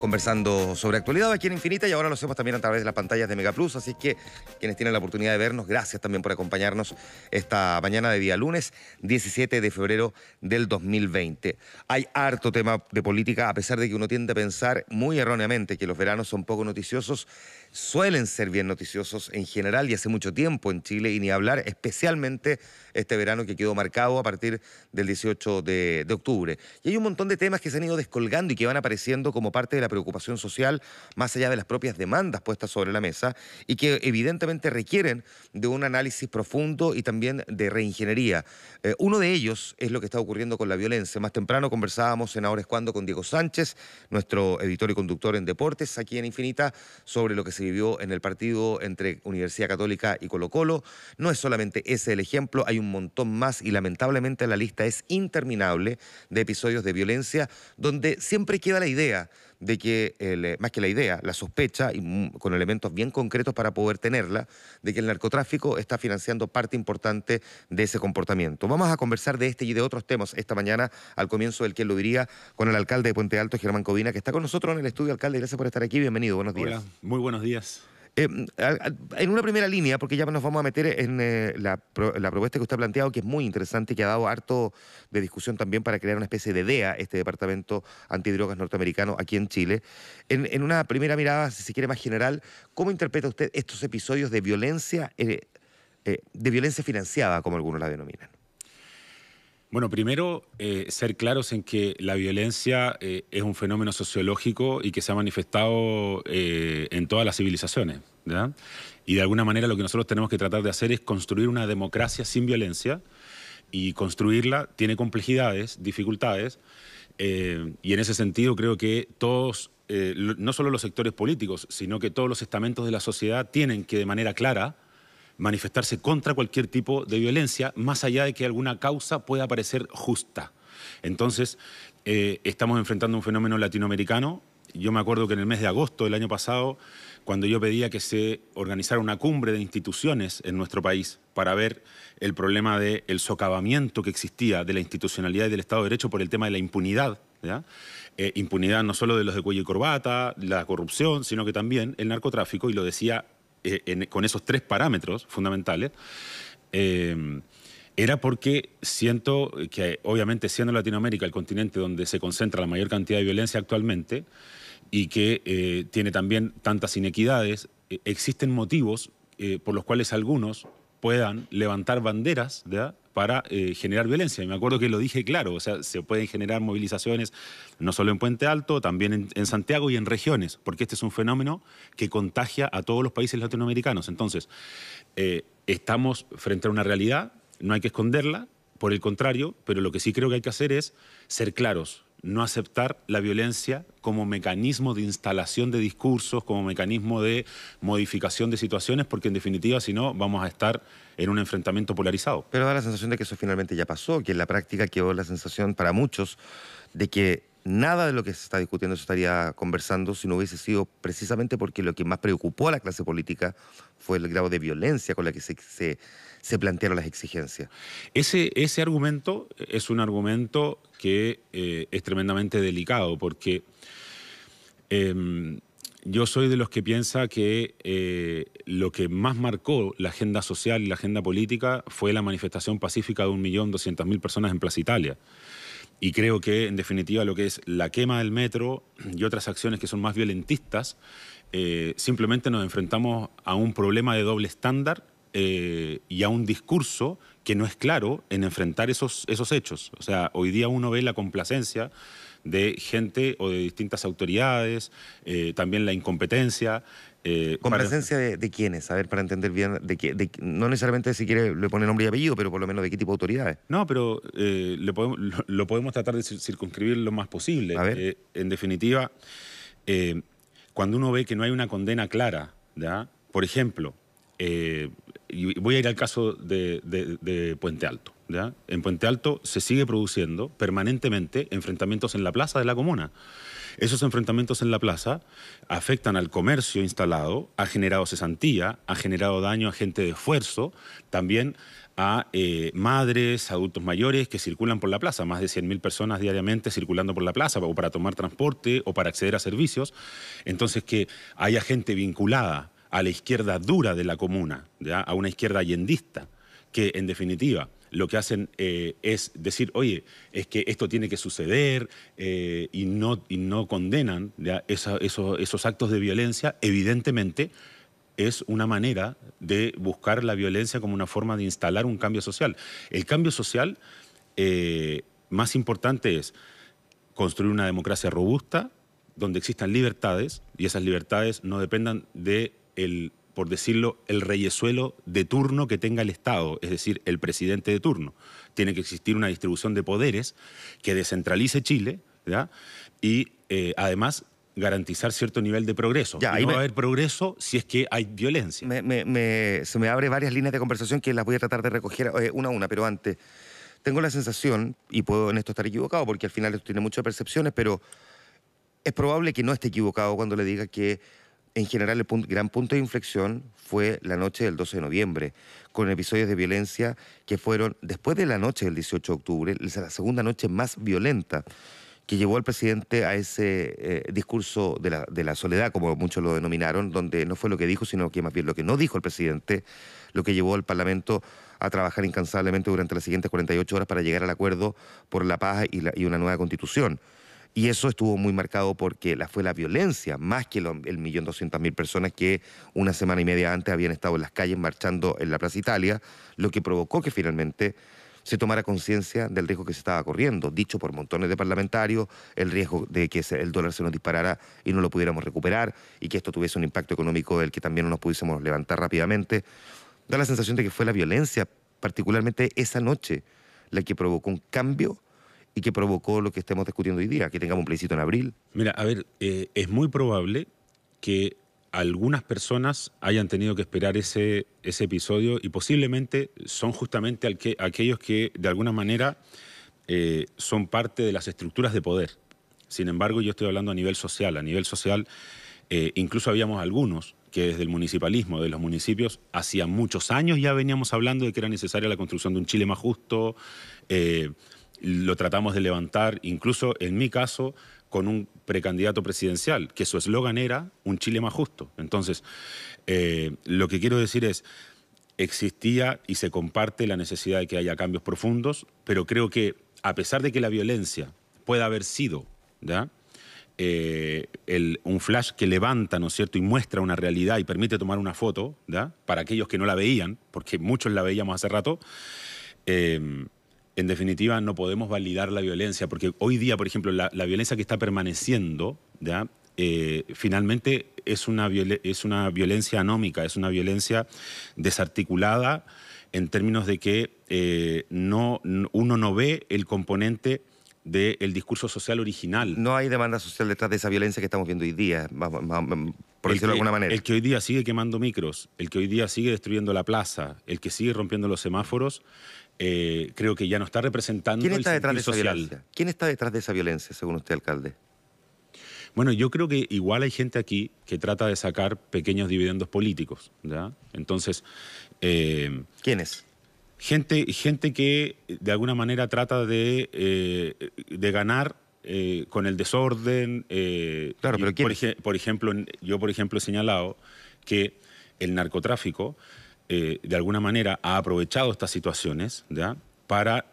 conversando sobre actualidad aquí en Infinita y ahora lo hacemos también a través de las pantallas de Mega Plus, así que quienes tienen la oportunidad de vernos, gracias también por acompañarnos esta mañana de día lunes 17 de febrero del 2020. Hay harto tema de política, a pesar de que uno tiende a pensar muy erróneamente que los veranos son poco noticiosos, suelen ser bien noticiosos en general y hace mucho tiempo en Chile y ni hablar especialmente este verano que quedó marcado a partir del 18 de, de octubre. Y hay un montón de temas que se han ido descolgando y que van apareciendo como parte de la preocupación social, más allá de las propias demandas puestas sobre la mesa, y que evidentemente requieren de un análisis profundo y también de reingeniería. Eh, uno de ellos es lo que está ocurriendo con la violencia. Más temprano conversábamos en Ahora es Cuando con Diego Sánchez, nuestro editor y conductor en Deportes, aquí en Infinita, sobre lo que se vivió en el partido entre Universidad Católica y Colo Colo. No es solamente ese el ejemplo, hay un montón más y lamentablemente la lista es interminable de episodios de violencia donde siempre queda la idea de que, eh, más que la idea, la sospecha, y con elementos bien concretos para poder tenerla, de que el narcotráfico está financiando parte importante de ese comportamiento. Vamos a conversar de este y de otros temas esta mañana, al comienzo del que lo diría, con el alcalde de Puente Alto, Germán Covina, que está con nosotros en el estudio. Alcalde, gracias por estar aquí. Bienvenido, buenos días. muy buenos días. Eh, mm, en una primera línea, porque ya nos vamos a meter en eh, la, propuesta que usted ha planteado, que es muy interesante, y que ha dado harto de discusión también para crear una especie de DEA, este Departamento Antidrogas Norteamericano, aquí en Chile. En, una primera mirada, si se quiere más general, ¿cómo interpreta usted estos episodios de violencia, eh, de violencia financiada, como algunos la denominan? Bueno, primero, eh, ser claros en que la violencia eh, es un fenómeno sociológico y que se ha manifestado eh, en todas las civilizaciones. Y de alguna manera lo que nosotros tenemos que tratar de hacer es construir una democracia sin violencia y construirla tiene complejidades, dificultades, y en ese sentido creo que todos, no solo los sectores políticos, sino que todos los estamentos de la sociedad tienen que de manera clara manifestarse contra cualquier tipo de violencia, más allá de que alguna causa pueda parecer justa. Entonces, eh, estamos enfrentando un fenómeno latinoamericano. Yo me acuerdo que en el mes de agosto del año pasado, cuando yo pedía que se organizara una cumbre de instituciones en nuestro país para ver el problema del socavamiento que existía de la institucionalidad y del Estado de Derecho por el tema de la impunidad eh, impunidad no solo de los de cuello y corbata, la corrupción, sino que también el narcotráfico, y lo decía eh, con esos tres parámetros fundamentales, eh, era porque siento que, obviamente, siendo Latinoamérica el continente donde se concentra la mayor cantidad de violencia actualmente y que eh, tiene también tantas inequidades, existen motivos por los cuales algunos puedan levantar banderas ¿verdad? para eh, generar violencia. Y me acuerdo que lo dije claro, o sea, se pueden generar movilizaciones no solo en Puente Alto, también en, Santiago y en regiones, porque este es un fenómeno que contagia a todos los países latinoamericanos. Entonces, eh, estamos frente a una realidad, no hay que esconderla, por el contrario, pero lo que sí creo que hay que hacer es ser claros, no aceptar la violencia como mecanismo de instalación de discursos, como mecanismo de modificación de situaciones, porque en definitiva, si no, vamos a estar en un enfrentamiento polarizado. Pero da la sensación de que eso finalmente ya pasó, que en la práctica quedó la sensación para muchos de que nada de lo que se está discutiendo se estaría conversando si no hubiese sido precisamente porque lo que más preocupó a la clase política fue el grado de violencia con la que se, plantearon las exigencias. Ese, ese argumento es un argumento que eh, es tremendamente delicado porque em, yo soy de los que piensa que eh, lo que más marcó la agenda social y la agenda política fue la manifestación pacífica de 1.200.000 personas en Plaza Italia. Y creo que, en definitiva, lo que es la quema del metro y otras acciones que son más violentistas, eh, simplemente nos enfrentamos a un problema de doble estándar eh, y a un discurso que no es claro en enfrentar esos, esos hechos. O sea, hoy día uno ve la complacencia de gente o de distintas autoridades, eh, también la incompetencia, eh, ¿Con presencia de, de, quiénes? A ver, para entender bien, de no necesariamente si quiere le pone nombre y apellido, pero por lo menos de qué tipo de autoridades. No, pero eh, podemos, lo, podemos tratar de circunscribir lo más posible. A ver. Eh, en definitiva, cuando uno ve que no hay una condena clara, ¿ya? por ejemplo, voy a ir al caso de, de Puente Alto. ¿ya? En Puente Alto se sigue produciendo permanentemente enfrentamientos en la plaza de la comuna. Esos enfrentamientos en la plaza afectan al comercio instalado, ha generado cesantía, ha generado daño a gente de esfuerzo, también a eh, madres, adultos mayores que circulan por la plaza, más de 100.000 personas diariamente circulando por la plaza, o para tomar transporte, o para acceder a servicios. Entonces, que haya gente vinculada a la izquierda dura de la comuna, a una izquierda allendista, que en definitiva lo que hacen eh, es decir, oye, es que esto tiene que suceder eh, y, no, no condenan esos, actos de violencia, evidentemente es una manera de buscar la violencia como una forma de instalar un cambio social. El cambio social eh, más importante es construir una democracia robusta, donde existan libertades, y esas libertades no dependan de el por decirlo, el reyesuelo de turno que tenga el Estado, es decir, el presidente de turno. Tiene que existir una distribución de poderes que descentralice Chile y eh, además garantizar cierto nivel de progreso. no va a haber progreso si es que hay violencia. se me abre varias líneas de conversación que las voy a tratar de recoger eh, una a una, pero antes, tengo la sensación, y puedo en esto estar equivocado, porque al final esto tiene muchas percepciones, pero es probable que no esté equivocado cuando le diga que en general, el gran punto de inflexión fue la noche del 12 de noviembre, con episodios de violencia que fueron, después de la noche del 18 de octubre, la segunda noche más violenta que llevó al presidente a ese eh, discurso de la, de la, soledad, como muchos lo denominaron, donde no fue lo que dijo, sino que más bien lo que no dijo el presidente, lo que llevó al Parlamento a trabajar incansablemente durante las siguientes 48 horas para llegar al acuerdo por la paz y, y una nueva constitución. Y eso estuvo muy marcado porque la, fue la violencia, más que el millón doscientas mil personas que una semana y media antes habían estado en las calles marchando en la Plaza Italia, lo que provocó que finalmente se tomara conciencia del riesgo que se estaba corriendo, dicho por montones de parlamentarios, el riesgo de que el dólar se nos disparara y no lo pudiéramos recuperar y que esto tuviese un impacto económico del que también no nos pudiésemos levantar rápidamente. Da la sensación de que fue la violencia, particularmente esa noche, la que provocó un cambio y que provocó lo que estemos discutiendo hoy día, que tengamos un plebiscito en abril. Mira, a ver, eh, es muy probable que algunas personas hayan tenido que esperar ese, ese episodio y posiblemente son justamente aquellos que de alguna manera eh, son parte de las estructuras de poder. Sin embargo, yo estoy hablando a nivel social. A nivel social, eh, incluso habíamos algunos que desde el municipalismo, de los municipios, hacía muchos años ya veníamos hablando de que era necesaria la construcción de un Chile más justo lo tratamos de levantar, incluso en mi caso, con un precandidato presidencial, que su eslogan era un Chile más justo. Entonces, eh, lo que quiero decir es, existía y se comparte la necesidad de que haya cambios profundos, pero creo que a pesar de que la violencia pueda haber sido eh, un flash que levanta, ¿no es cierto?, y muestra una realidad y permite tomar una foto, ¿ya? para aquellos que no la veían, porque muchos la veíamos hace rato, eh, en definitiva, no podemos validar la violencia, porque hoy día, por ejemplo, la, violencia que está permaneciendo, ¿ya? Eh, finalmente es una, es una violencia anómica, es una violencia desarticulada en términos de que eh, no, uno no ve el componente del discurso social original. No hay demanda social detrás de esa violencia que estamos viendo hoy día, por decirlo de alguna manera. El que hoy día sigue quemando micros, el que hoy día sigue destruyendo la plaza, el que sigue rompiendo los semáforos, eh, creo que ya no está representando ¿Quién está detrás de esa social. Violencia? ¿Quién está detrás de esa violencia, según usted, alcalde? Bueno, yo creo que igual hay gente aquí que trata de sacar pequeños dividendos políticos, Entonces... Eh, ¿Quiénes? Gente, gente que eh, de alguna manera trata de, eh, ganar eh, con el desorden. claro, pero por, ejemplo, yo por ejemplo he señalado que el narcotráfico de alguna manera ha aprovechado estas situaciones Para,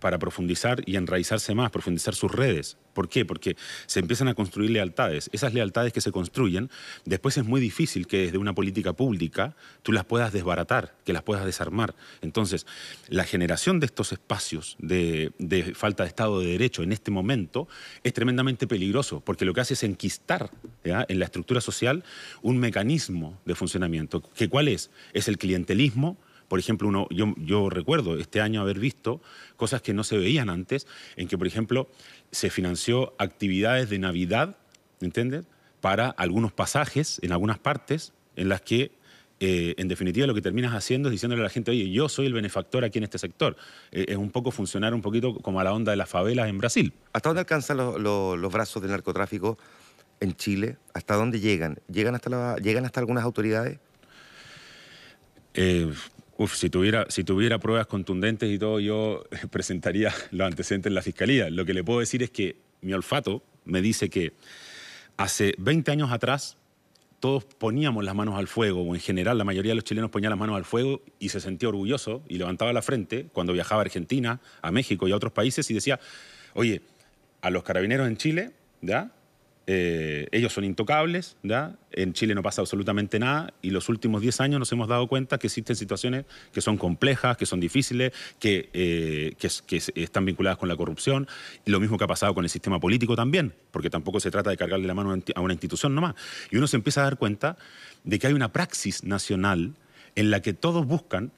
para profundizar y enraizarse más, profundizar sus redes. ¿Por qué? Porque se empiezan a construir lealtades. Esas lealtades que se construyen, después es muy difícil que desde una política pública tú las puedas desbaratar, que las puedas desarmar. Entonces, la generación de estos espacios de, falta de Estado de Derecho en este momento es tremendamente peligroso, porque lo que hace es enquistar en la estructura social un mecanismo de funcionamiento. ¿Que ¿Cuál es? Es el clientelismo, por ejemplo, yo, yo, recuerdo este año haber visto cosas que no se veían antes, en que, por ejemplo, se financió actividades de Navidad, ¿entiendes? Para algunos pasajes, en algunas partes, en las que eh, en definitiva lo que terminas haciendo es diciéndole a la gente, oye, yo soy el benefactor aquí en este sector. Eh, es un poco funcionar un poquito como a la onda de las favelas en Brasil. ¿Hasta dónde alcanzan los brazos del narcotráfico en Chile? ¿Hasta dónde llegan? ¿Llegan hasta, ¿llegan hasta algunas autoridades? Eh, Uf, si tuviera, si tuviera pruebas contundentes y todo, yo presentaría los antecedentes en la fiscalía. Lo que le puedo decir es que mi olfato me dice que hace 20 años atrás todos poníamos las manos al fuego, o en general la mayoría de los chilenos ponían las manos al fuego y se sentía orgulloso y levantaba la frente cuando viajaba a Argentina, a México y a otros países y decía, oye, a los carabineros en Chile, ¿ya? Eh, ellos son intocables, en Chile no pasa absolutamente nada y los últimos 10 años nos hemos dado cuenta que existen situaciones que son complejas, que son difíciles, que, eh, están vinculadas con la corrupción, y lo mismo que ha pasado con el sistema político también, porque tampoco se trata de cargarle la mano a una institución nomás. Y uno se empieza a dar cuenta de que hay una praxis nacional en la que todos buscan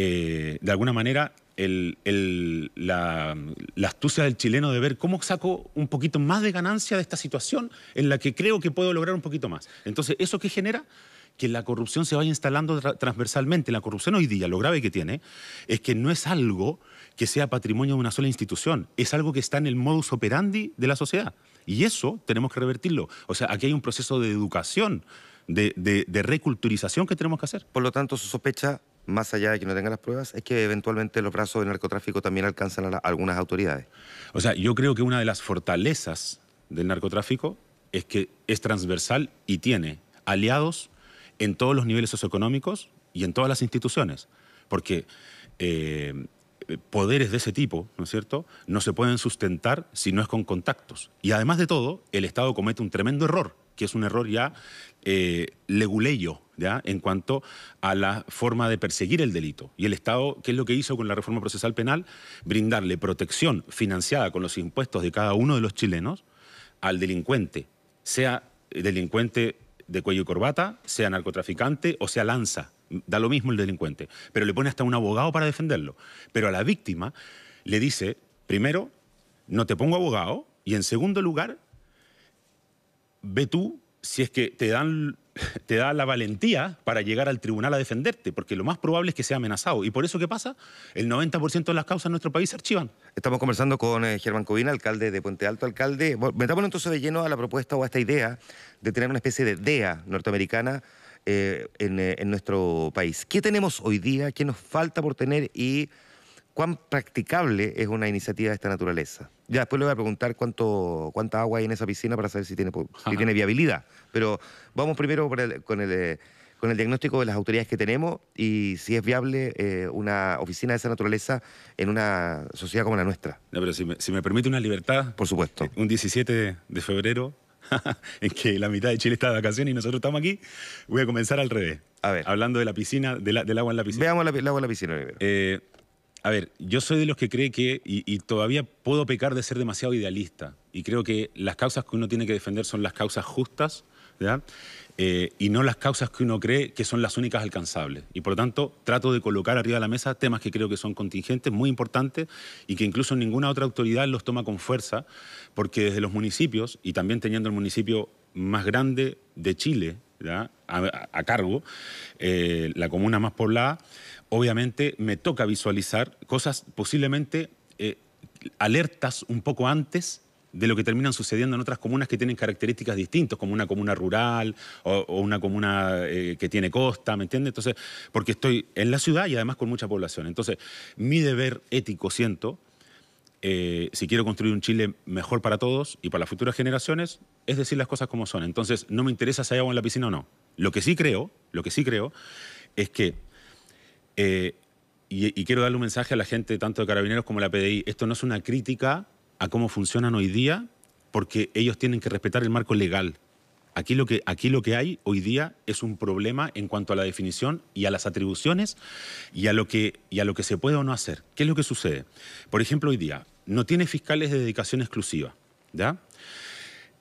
eh, de alguna manera, el, la, astucia del chileno de ver cómo saco un poquito más de ganancia de esta situación en la que creo que puedo lograr un poquito más. Entonces, ¿eso qué genera? Que la corrupción se vaya instalando transversalmente. La corrupción hoy día, lo grave que tiene, es que no es algo que sea patrimonio de una sola institución, es algo que está en el modus operandi de la sociedad. Y eso tenemos que revertirlo. O sea, aquí hay un proceso de educación, de reculturización que tenemos que hacer. Por lo tanto, su sospecha más allá de que no tengan las pruebas, es que eventualmente los brazos del narcotráfico también alcanzan a, algunas autoridades. O sea, yo creo que una de las fortalezas del narcotráfico es que es transversal y tiene aliados en todos los niveles socioeconómicos y en todas las instituciones. Porque eh, poderes de ese tipo, ¿no es cierto?, no se pueden sustentar si no es con contactos. Y además de todo, el Estado comete un tremendo error, que es un error ya eh, leguleyo ¿ya? en cuanto a la forma de perseguir el delito. Y el Estado, ¿qué es lo que hizo con la reforma procesal penal? Brindarle protección financiada con los impuestos de cada uno de los chilenos al delincuente, sea delincuente de cuello y corbata, sea narcotraficante o sea lanza. Da lo mismo el delincuente, pero le pone hasta un abogado para defenderlo. Pero a la víctima le dice, primero, no te pongo abogado, y en segundo lugar, ve tú si es que te dan te da la valentía para llegar al tribunal a defenderte, porque lo más probable es que sea amenazado. Y por eso, ¿qué pasa? El 90% de las causas en nuestro país se archivan. Estamos conversando con eh, Germán Covina, alcalde de Puente Alto. Alcalde, metámonos entonces de lleno a la propuesta o a esta idea de tener una especie de DEA norteamericana eh, en, eh, en, nuestro país. ¿Qué tenemos hoy día? ¿Qué nos falta por tener? ¿Y cuán practicable es una iniciativa de esta naturaleza? Ya después le voy a preguntar cuánto, cuánta agua hay en esa piscina para saber si tiene, si tiene viabilidad. Pero vamos primero con, el, eh, con el diagnóstico de las autoridades que tenemos y si es viable eh, una oficina de esa naturaleza en una sociedad como la nuestra. No, pero si me, permite una libertad. Por supuesto. Eh, un 17 de febrero en que la mitad de Chile está de vacaciones y nosotros estamos aquí, voy a comenzar al revés. A ver. Hablando de la piscina, del agua en la piscina. Veamos el agua en la piscina primero. A ver, yo soy de los que cree que, y, todavía puedo pecar de ser demasiado idealista, y creo que las causas que uno tiene que defender son las causas justas, eh, y no las causas que uno cree que son las únicas alcanzables. Y por lo tanto, trato de colocar arriba de la mesa temas que creo que son contingentes, muy importantes, y que incluso ninguna otra autoridad los toma con fuerza, porque desde los municipios, y también teniendo el municipio más grande de Chile, a, cargo, eh, la comuna más poblada, obviamente me toca visualizar cosas posiblemente eh, alertas un poco antes de lo que terminan sucediendo en otras comunas que tienen características distintas, como una comuna rural o, una comuna eh, que tiene costa, ¿me entiendes? Entonces, porque estoy en la ciudad y además con mucha población. Entonces, mi deber ético, siento, eh, si quiero construir un Chile mejor para todos y para las futuras generaciones, es decir las cosas como son. Entonces, no me interesa si hay agua en la piscina o no. Lo que sí creo, lo que sí creo, es que, eh, y, y, quiero darle un mensaje a la gente, tanto de Carabineros como de la PDI, esto no es una crítica a cómo funcionan hoy día, porque ellos tienen que respetar el marco legal. Aquí lo, que, aquí lo que hay hoy día es un problema en cuanto a la definición y a las atribuciones y a lo que, y lo que se puede o no hacer. ¿Qué es lo que sucede? Por ejemplo, hoy día no tienes fiscales de dedicación exclusiva. ¿ya?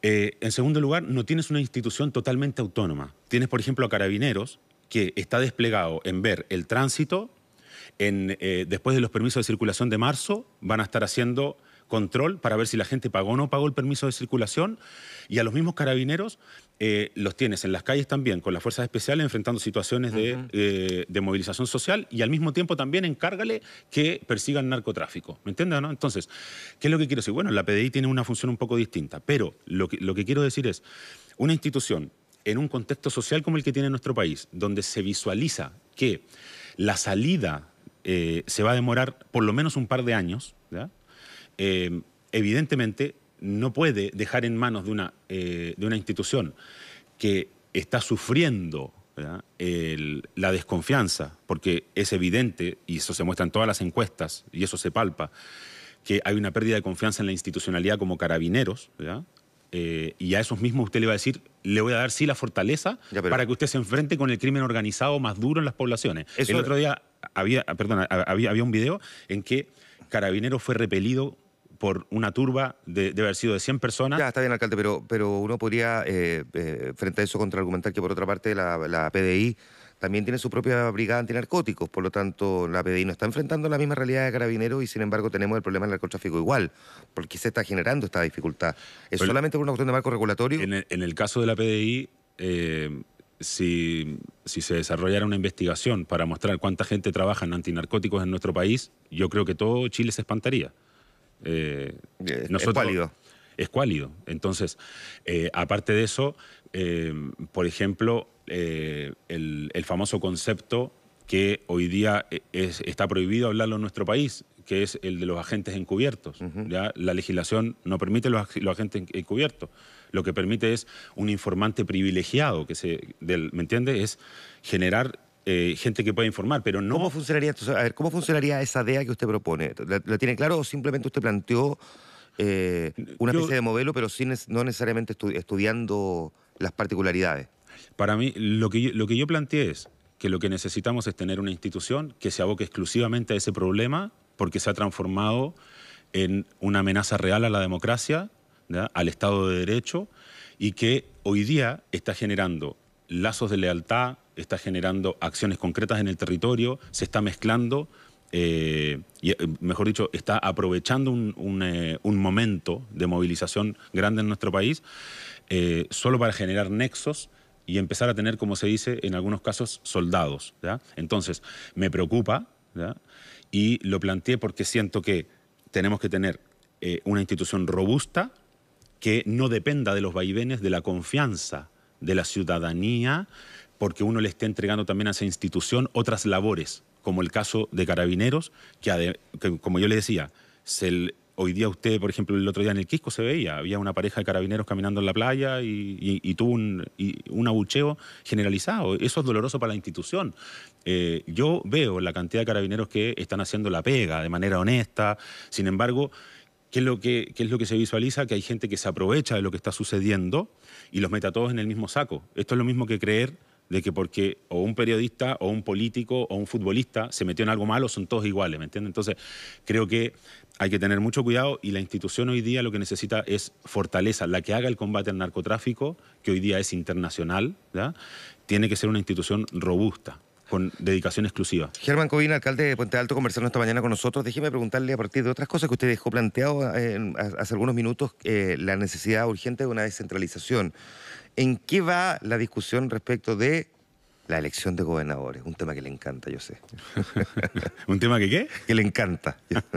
Eh, en segundo lugar, no tienes una institución totalmente autónoma. Tienes, por ejemplo, a carabineros que está desplegado en ver el tránsito, eh, después de los permisos de circulación de marzo, van a estar haciendo control para ver si la gente pagó o no pagó el permiso de circulación y a los mismos carabineros eh, los tienes en las calles también con las fuerzas especiales enfrentando situaciones eh, de, movilización social y al mismo tiempo también encárgale que persigan narcotráfico. ¿Me entiendes? No? Entonces, ¿qué es lo que quiero decir? Bueno, la PDI tiene una función un poco distinta, pero lo que, quiero decir es, una institución en un contexto social como el que tiene nuestro país, donde se visualiza que la salida eh, se va a demorar por lo menos un par de años, ¿ya? Eh, evidentemente no puede dejar en manos de una, eh, de una institución que está sufriendo la desconfianza, porque es evidente, y eso se muestra en todas las encuestas, y eso se palpa, que hay una pérdida de confianza en la institucionalidad como carabineros, eh, y a esos mismos usted le va a decir, le voy a dar sí la fortaleza para que usted se enfrente con el crimen organizado más duro en las poblaciones. El otro día había, había, había un video en que Carabineros fue repelido por una turba de, haber sido de 100 personas. Ya, está bien, alcalde, pero, pero uno podría, eh, eh, frente a eso, contraargumentar que por otra parte la, PDI también tiene su propia brigada antinarcóticos, por lo tanto la PDI no está enfrentando la misma realidad de carabineros y sin embargo tenemos el problema del narcotráfico igual, porque se está generando esta dificultad. ¿Es solamente por una cuestión de marco regulatorio? En el, caso de la PDI, eh, si, si, se desarrollara una investigación para mostrar cuánta gente trabaja en antinarcóticos en nuestro país, yo creo que todo Chile se espantaría. Eh, es, cuálido. Es cuálido. Entonces, eh, aparte de eso, eh, por ejemplo, el, famoso concepto que hoy día e, está prohibido hablarlo en nuestro país, que es el de los agentes encubiertos. ¿ya? La legislación no permite los, agentes encubiertos. Lo que permite es un informante privilegiado, que se, ¿me entiendes? Es generar eh, gente que pueda informar, pero no... ¿Cómo funcionaría, esa idea que usted propone? ¿La, tiene claro o simplemente usted planteó eh, una especie de modelo, pero sin, no necesariamente estudiando las particularidades? Para mí, lo que, yo, lo planteé es que lo que necesitamos es tener una institución que se aboque exclusivamente a ese problema porque se ha transformado en una amenaza real a la democracia, al Estado de Derecho, y que hoy día está generando lazos de lealtad, está generando acciones concretas en el territorio, se está mezclando, eh, y, eh, mejor dicho, está aprovechando eh, un, momento de movilización grande en nuestro país, solo para generar nexos y empezar a tener, como se dice en algunos casos, soldados. Entonces, me preocupa y lo planteé porque siento que tenemos que tener una institución robusta que no dependa de los vaivenes de la confianza de la ciudadanía porque uno le está entregando también a esa institución otras labores, como el caso de carabineros, que, como yo le decía, hoy día usted, por ejemplo, el otro día en el Quisco se veía, había una pareja de carabineros caminando en la playa y, tuvo un, abucheo generalizado. Eso es doloroso para la institución. Eh, yo veo la cantidad de carabineros que están haciendo la pega de manera honesta, sin embargo... ¿Qué es, lo que, qué es lo que se visualiza? Que hay gente que se aprovecha de lo que está sucediendo y los mete a todos en el mismo saco. Esto es lo mismo que creer de que porque o un periodista o un político o un futbolista se metió en algo malo, son todos iguales, ¿me entiendes? Entonces, creo que hay que tener mucho cuidado y la institución hoy día lo que necesita es fortaleza, la que haga el combate al narcotráfico, que hoy día es internacional, tiene que ser una institución robusta con dedicación exclusiva. Germán Covina, alcalde de Puente Alto, conversando esta mañana con nosotros. Déjeme preguntarle a partir de otras cosas que usted dejó planteado eh, hace algunos minutos, eh, la necesidad urgente de una descentralización. ¿En qué va la discusión respecto de la elección de gobernadores? Un tema que le encanta, yo sé. ¿Un tema que qué? Que le encanta.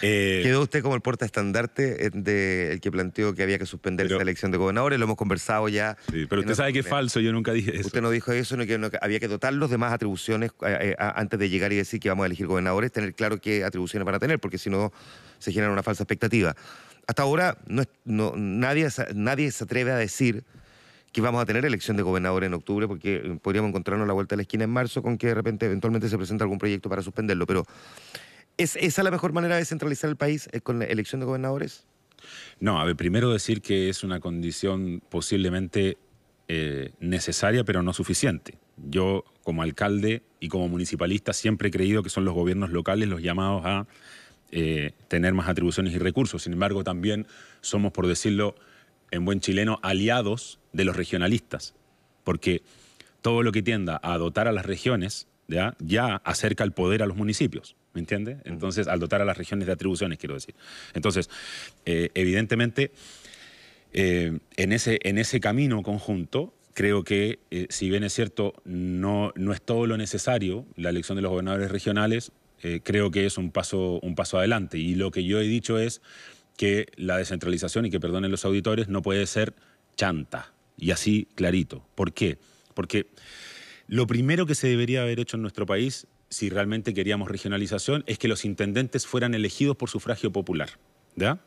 Eh, Quedó usted como el portaestandarte eh, del que planteó que había que suspender esa elección de gobernadores, lo hemos conversado ya. Sí, pero usted sabe que es falso, yo nunca dije eso. Usted no dijo eso, no que había que dotar los demás atribuciones eh, antes de llegar y decir que vamos a elegir gobernadores, tener claro qué atribuciones van a tener, porque si no se genera una falsa expectativa. Hasta ahora nadie, nadie se atreve a decir que vamos a tener elección de gobernador en octubre, porque eh, podríamos encontrarnos a la vuelta de la esquina en marzo con que de repente eventualmente se presenta algún proyecto para suspenderlo. Pero ¿es esa la mejor manera de centralizar el país eh, con la elección de gobernadores? No, a ver, primero decir que es una condición posiblemente eh, necesaria, pero no suficiente. Yo, como alcalde y como municipalista, siempre he creído que son los gobiernos locales los llamados a eh, tener más atribuciones y recursos. Sin embargo, también somos, por decirlo en buen chileno, aliados de los regionalistas, porque todo lo que tienda a dotar a las regiones ya, acerca el poder a los municipios. ¿Me entiende? Entonces, al dotar a las regiones de atribuciones, quiero decir. Entonces, eh, evidentemente, eh, en, ese, en ese camino conjunto, creo que, si bien es cierto, no, no es todo lo necesario la elección de los gobernadores regionales, eh, creo que es un paso, un paso adelante. Y lo que yo he dicho es que la descentralización, y que perdonen los auditores, no puede ser chanta. Y así clarito. ¿Por qué? Porque lo primero que se debería haber hecho en nuestro país, si realmente queríamos regionalización, es que los intendentes fueran elegidos por sufragio popular. ¿Ya?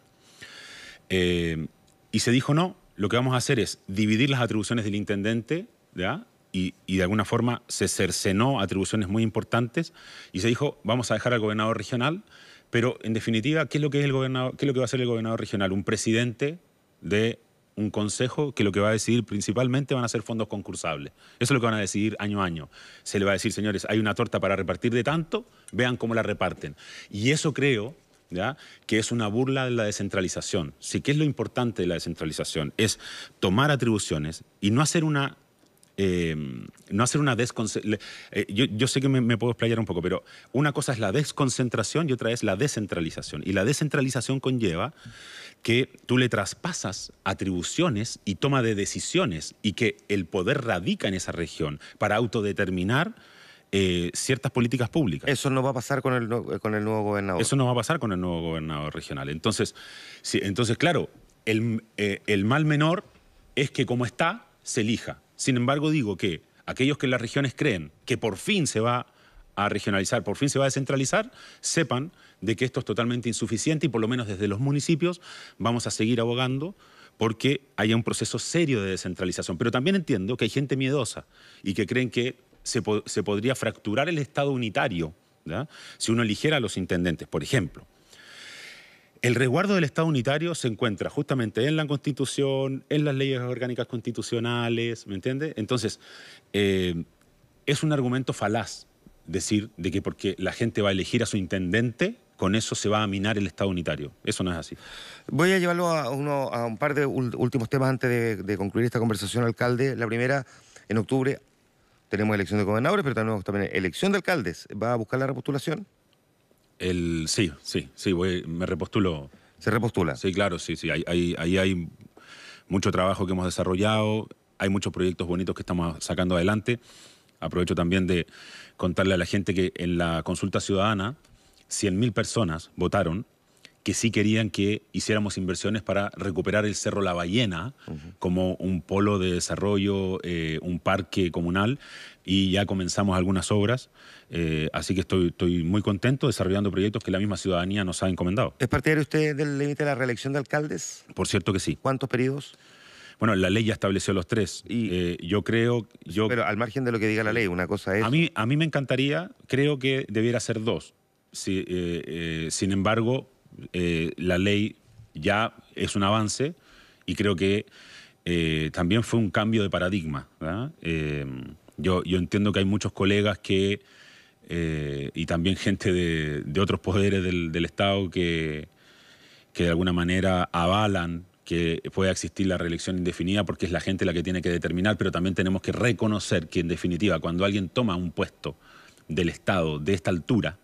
Eh, y se dijo no, lo que vamos a hacer es dividir las atribuciones del intendente ¿ya? y, de alguna forma se cercenó atribuciones muy importantes y se dijo, vamos a dejar al gobernador regional, pero en definitiva, ¿qué es lo que, es el gobernador, qué lo que va a hacer el gobernador regional? Un presidente de un consejo que lo que va a decidir principalmente van a ser fondos concursables. Eso es lo que van a decidir año a año. Se le va a decir, señores, hay una torta para repartir de tanto, vean cómo la reparten. Y eso creo ¿Ya? que es una burla de la descentralización. Sí, ¿qué es lo importante de la descentralización? Es tomar atribuciones y no hacer una eh, no hacer una desconcentración. Eh, yo, sé que me, puedo explayar un poco, pero una cosa es la desconcentración y otra es la descentralización. Y la descentralización conlleva que tú le traspasas atribuciones y toma de decisiones y que el poder radica en esa región para autodeterminar. Eh, ciertas políticas públicas. Eso no va a pasar con el, con el nuevo gobernador. Eso no va a pasar con el nuevo gobernador regional. Entonces, entonces claro, el, el mal menor es que como está, se elija sin embargo, digo que aquellos que en las regiones creen que por fin se va a regionalizar, por fin se va a descentralizar, sepan de que esto es totalmente insuficiente y por lo menos desde los municipios vamos a seguir abogando porque haya un proceso serio de descentralización. Pero también entiendo que hay gente miedosa y que creen que se, podría fracturar el Estado unitario si uno eligiera a los intendentes, por ejemplo. El resguardo del Estado unitario se encuentra justamente en la Constitución, en las leyes orgánicas constitucionales, ¿me entiende? Entonces, eh, es un argumento falaz decir de que porque la gente va a elegir a su intendente, con eso se va a minar el Estado unitario. Eso no es así. Voy a llevarlo a, uno, un par de últimos temas antes de, concluir esta conversación, alcalde. La primera, en octubre tenemos elección de gobernadores, pero tenemos también elección de alcaldes. ¿Va a buscar la repostulación? El, sí, sí, sí, me repostulo. ¿Se repostula? Sí, claro, sí, sí. Ahí hay, mucho trabajo que hemos desarrollado, hay muchos proyectos bonitos que estamos sacando adelante. Aprovecho también de contarle a la gente que en la consulta ciudadana 100.000 personas votaron que sí querían que hiciéramos inversiones para recuperar el Cerro La Ballena como un polo de desarrollo, eh, un parque comunal y ya comenzamos algunas obras. Eh, así que estoy, muy contento desarrollando proyectos que la misma ciudadanía nos ha encomendado. ¿Es partidario usted del límite de la reelección de alcaldes? Por cierto que sí. ¿Cuántos periodos? Bueno, la ley ya estableció los tres. Y, eh, yo creo. Yo, pero al margen de lo que diga la ley, una cosa es. A mí, a mí me encantaría, creo que debiera ser dos. Eh, sin embargo, la ley ya es un avance y creo que también fue un cambio de paradigma. ¿verdad? Yo, yo entiendo que hay muchos colegas que, eh, y también gente de, otros poderes del, Estado que, que de alguna manera avalan que pueda existir la reelección indefinida porque es la gente la que tiene que determinar, pero también tenemos que reconocer que en definitiva cuando alguien toma un puesto del Estado de esta altura,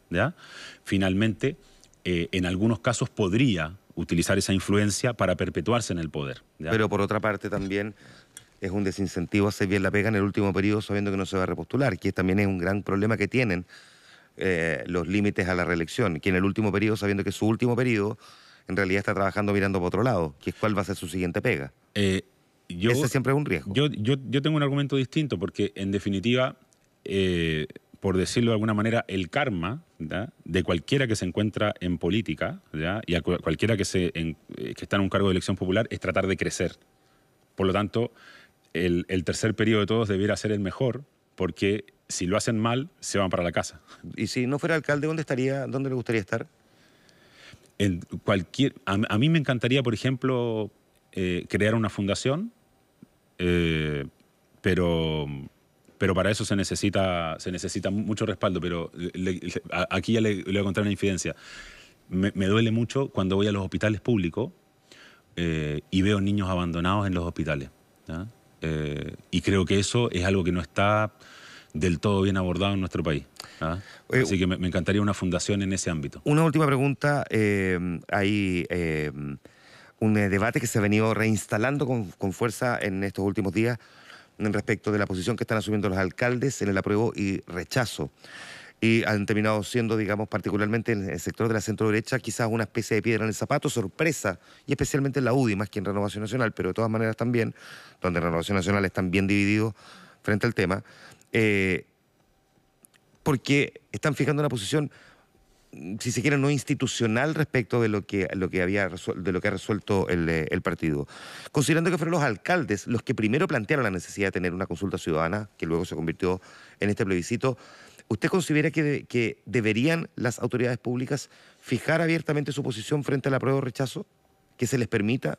finalmente eh, en algunos casos podría utilizar esa influencia para perpetuarse en el poder. Pero por otra parte también es un desincentivo hacer bien la pega en el último periodo sabiendo que no se va a repostular, que también es un gran problema que tienen eh, los límites a la reelección, que en el último periodo, sabiendo que es su último periodo, en realidad está trabajando mirando para otro lado, que es cuál va a ser su siguiente pega. Eh, yo, Ese siempre es un riesgo. Yo, tengo un argumento distinto, porque en definitiva, eh, por decirlo de alguna manera, el karma de cualquiera que se encuentra en política ¿ya? y a cualquiera que, se, que está en un cargo de elección popular es tratar de crecer. Por lo tanto, el, tercer periodo de todos debiera ser el mejor, porque si lo hacen mal, se van para la casa. Y si no fuera alcalde, ¿dónde estaría? ¿Dónde le gustaría estar? cualquier, a, mí me encantaría, por ejemplo, eh, crear una fundación, eh, pero, pero para eso se necesita, se necesita mucho respaldo. Pero aquí ya le, voy a contar una infidencia. Me, duele mucho cuando voy a los hospitales públicos eh, y veo niños abandonados en los hospitales. Eh, y creo que eso es algo que no está del todo bien abordado en nuestro país. ¿ah? Eh, Así que me, encantaría una fundación en ese ámbito. Una última pregunta. Eh, hay un debate que se ha venido reinstalando con, con, fuerza en estos últimos días respecto de la posición que están asumiendo los alcaldes en el apruebo y rechazo y han terminado siendo, digamos, particularmente en el sector de la centro derecha, quizás una especie de piedra en el zapato, sorpresa, y especialmente en la UDI, más que en Renovación Nacional, pero de todas maneras también, donde Renovación Nacional están bien divididos frente al tema, eh, porque están fijando una posición si se quiere, no institucional respecto de lo que, lo que, había de lo que ha resuelto el, eh, el, partido. Considerando que fueron los alcaldes los que primero plantearon la necesidad de tener una consulta ciudadana, que luego se convirtió en este plebiscito, ¿Usted considera que, deberían las autoridades públicas fijar abiertamente su posición frente a la prueba de rechazo? ¿Que se les permita?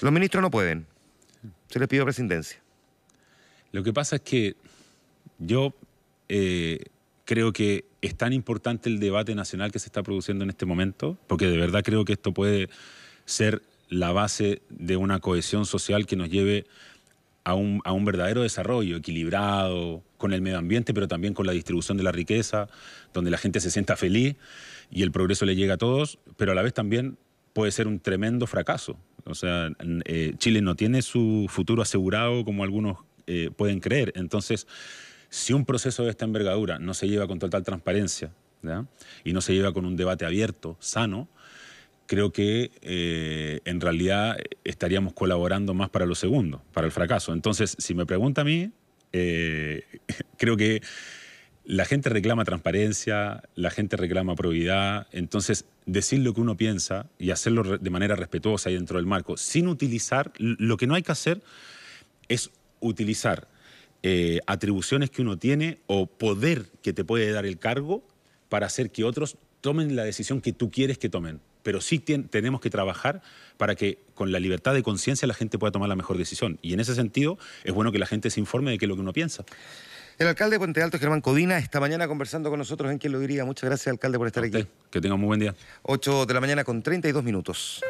Los ministros no pueden. Se les pide presidencia. Lo que pasa es que yo eh, creo que es tan importante el debate nacional que se está produciendo en este momento, porque de verdad creo que esto puede ser la base de una cohesión social que nos lleve a un, verdadero desarrollo equilibrado con el medio ambiente, pero también con la distribución de la riqueza, donde la gente se sienta feliz y el progreso le llega a todos, pero a la vez también puede ser un tremendo fracaso. O sea, eh, Chile no tiene su futuro asegurado como algunos eh, pueden creer. Entonces, si un proceso de esta envergadura no se lleva con total transparencia y no se lleva con un debate abierto, sano, creo que eh, en realidad estaríamos colaborando más para lo segundo, para el fracaso. Entonces, si me pregunta a mí, eh, creo que la gente reclama transparencia, la gente reclama probidad, entonces decir lo que uno piensa y hacerlo de manera respetuosa y dentro del marco, sin utilizar, lo que no hay que hacer es utilizar eh, atribuciones que uno tiene o poder que te puede dar el cargo para hacer que otros tomen la decisión que tú quieres que tomen pero sí tenemos que trabajar para que con la libertad de conciencia la gente pueda tomar la mejor decisión. Y en ese sentido es bueno que la gente se informe de qué es lo que uno piensa. El alcalde de Puente Alto, Germán Codina, esta mañana conversando con nosotros en quien lo diría. Muchas gracias, alcalde, por estar aquí. Que tenga un muy buen día. 8 de la mañana con 32 minutos.